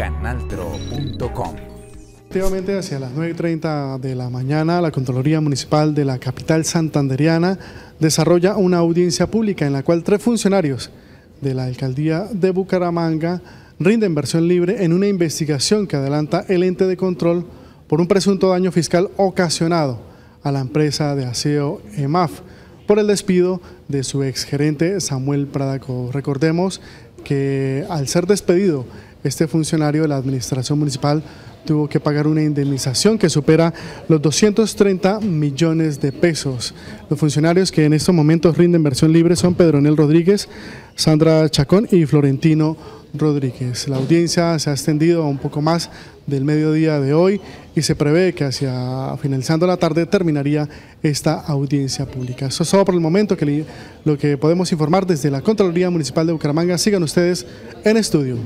canaltro.com. Efectivamente, hacia las 9.30 de la mañana, la Contraloría Municipal de la capital santanderiana desarrolla una audiencia pública en la cual tres funcionarios de la Alcaldía de Bucaramanga rinden versión libre en una investigación que adelanta el ente de control por un presunto daño fiscal ocasionado a la empresa de aseo EMAF por el despido de su exgerente Samuel Pradaco. Recordemos que al ser despedido este funcionario de la administración municipal tuvo que pagar una indemnización que supera los 230 millones de pesos. Los funcionarios que en estos momentos rinden versión libre son Pedro Pedronel Rodríguez, Sandra Chacón y Florentino Rodríguez. La audiencia se ha extendido a un poco más del mediodía de hoy y se prevé que hacia finalizando la tarde terminaría esta audiencia pública. Eso es todo por el momento, lo que podemos informar desde la Contraloría Municipal de Bucaramanga. Sigan ustedes en estudio.